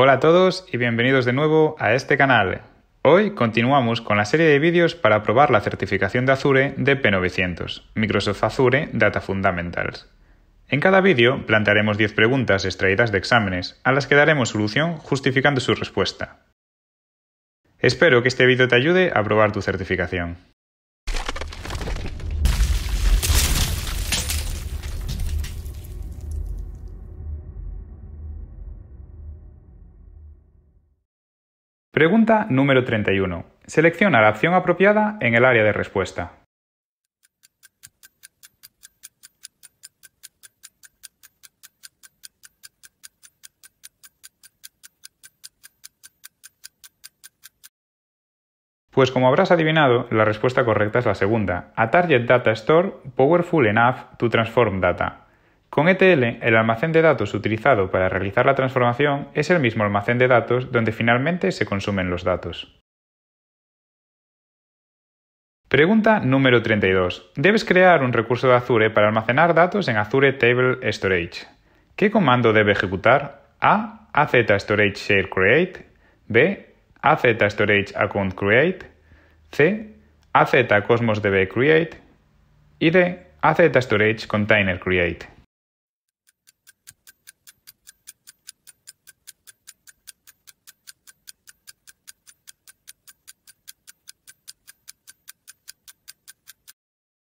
Hola a todos y bienvenidos de nuevo a este canal. Hoy continuamos con la serie de vídeos para probar la certificación de Azure de P900, Microsoft Azure Data Fundamentals. En cada vídeo plantearemos 10 preguntas extraídas de exámenes, a las que daremos solución justificando su respuesta. Espero que este vídeo te ayude a probar tu certificación. Pregunta número 31. Selecciona la opción apropiada en el área de respuesta. Pues como habrás adivinado, la respuesta correcta es la segunda. A Target Data Store, Powerful Enough to Transform Data. Con ETL, el almacén de datos utilizado para realizar la transformación es el mismo almacén de datos donde finalmente se consumen los datos. Pregunta número 32. Debes crear un recurso de Azure para almacenar datos en Azure Table Storage. ¿Qué comando debe ejecutar? A. AZ Storage Share Create. B. AZ Storage Account Create. C. AZ Cosmos DB Create. Y D. AZ Storage Container Create.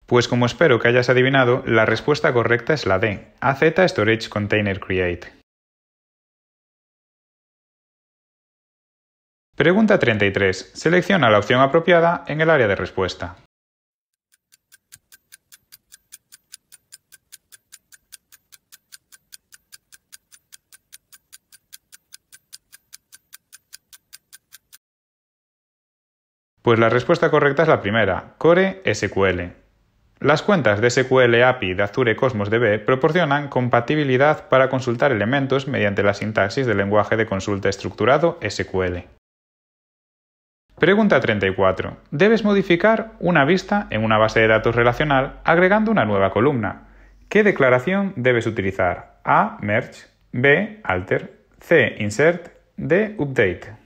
Pues como espero que hayas adivinado, la respuesta correcta es la D, AZ Storage Container Create. Pregunta 33. Selecciona la opción apropiada en el área de respuesta. Pues la respuesta correcta es la primera, Core SQL. Las cuentas de SQL API de Azure Cosmos DB proporcionan compatibilidad para consultar elementos mediante la sintaxis del lenguaje de consulta estructurado SQL. Pregunta 34. Debes modificar una vista en una base de datos relacional agregando una nueva columna. ¿Qué declaración debes utilizar? A. Merge. B. Alter. C. Insert. D. Update.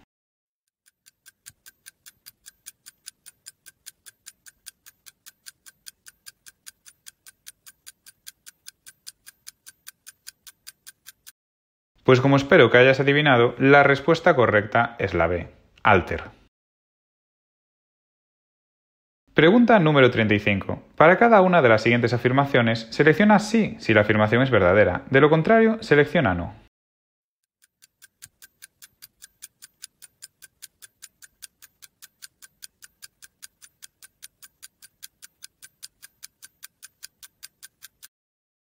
Pues como espero que hayas adivinado, la respuesta correcta es la B, alter. Pregunta número 35. Para cada una de las siguientes afirmaciones, selecciona sí si la afirmación es verdadera. De lo contrario, selecciona no.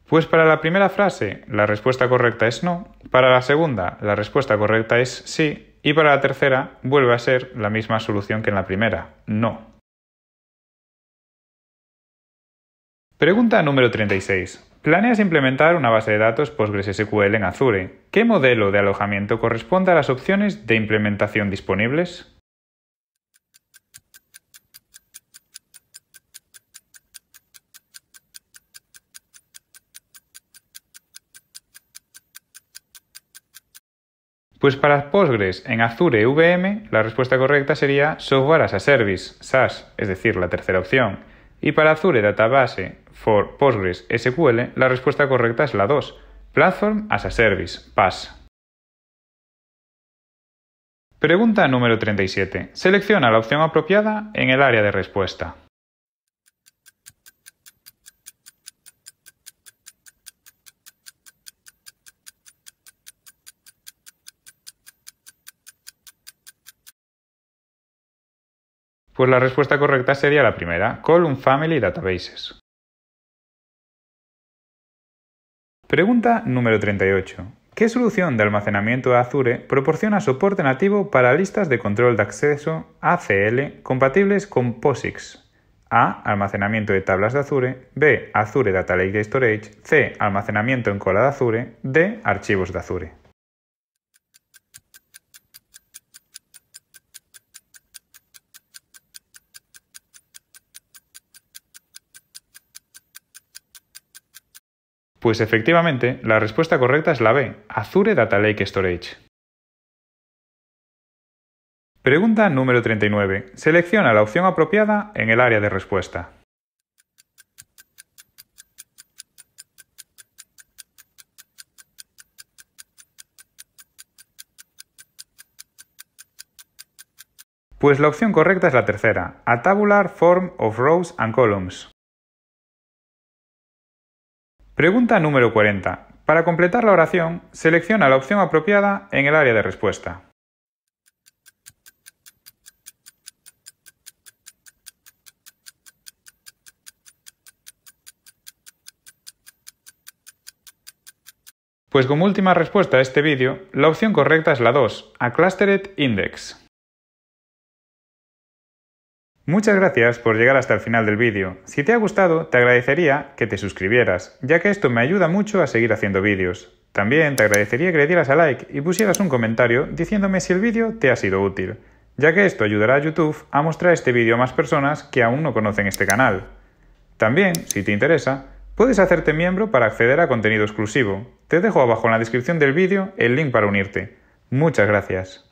Pues para la primera frase, la respuesta correcta es no, para la segunda, la respuesta correcta es sí, y para la tercera, vuelve a ser la misma solución que en la primera, no. Pregunta número 36. Planeas implementar una base de datos PostgreSQL en Azure. ¿Qué modelo de alojamiento corresponde a las opciones de implementación disponibles? Pues para Postgres en Azure e VM, la respuesta correcta sería Software as a Service, SaaS, es decir, la tercera opción. Y para Azure Database for Postgres SQL, la respuesta correcta es la 2, Platform as a Service, PaaS. Pregunta número 37. Selecciona la opción apropiada en el área de respuesta. Pues la respuesta correcta sería la primera, Column Family Databases. Pregunta número 38. ¿Qué solución de almacenamiento de Azure proporciona soporte nativo para listas de control de acceso ACL compatibles con POSIX? A. Almacenamiento de tablas de Azure. B. Azure Data Lake Storage. C. Almacenamiento en cola de Azure. D. Archivos de Azure. Pues efectivamente, la respuesta correcta es la B, Azure Data Lake Storage. Pregunta número 39. Selecciona la opción apropiada en el área de respuesta. Pues la opción correcta es la tercera, A Tabular Form of Rows and Columns. Pregunta número 40. Para completar la oración, selecciona la opción apropiada en el área de respuesta. Pues como última respuesta a este vídeo, la opción correcta es la 2, a Clustered Index. Muchas gracias por llegar hasta el final del vídeo. Si te ha gustado, te agradecería que te suscribieras, ya que esto me ayuda mucho a seguir haciendo vídeos. También te agradecería que le dieras a like y pusieras un comentario diciéndome si el vídeo te ha sido útil, ya que esto ayudará a YouTube a mostrar este vídeo a más personas que aún no conocen este canal. También, si te interesa, puedes hacerte miembro para acceder a contenido exclusivo. Te dejo abajo en la descripción del vídeo el link para unirte. Muchas gracias.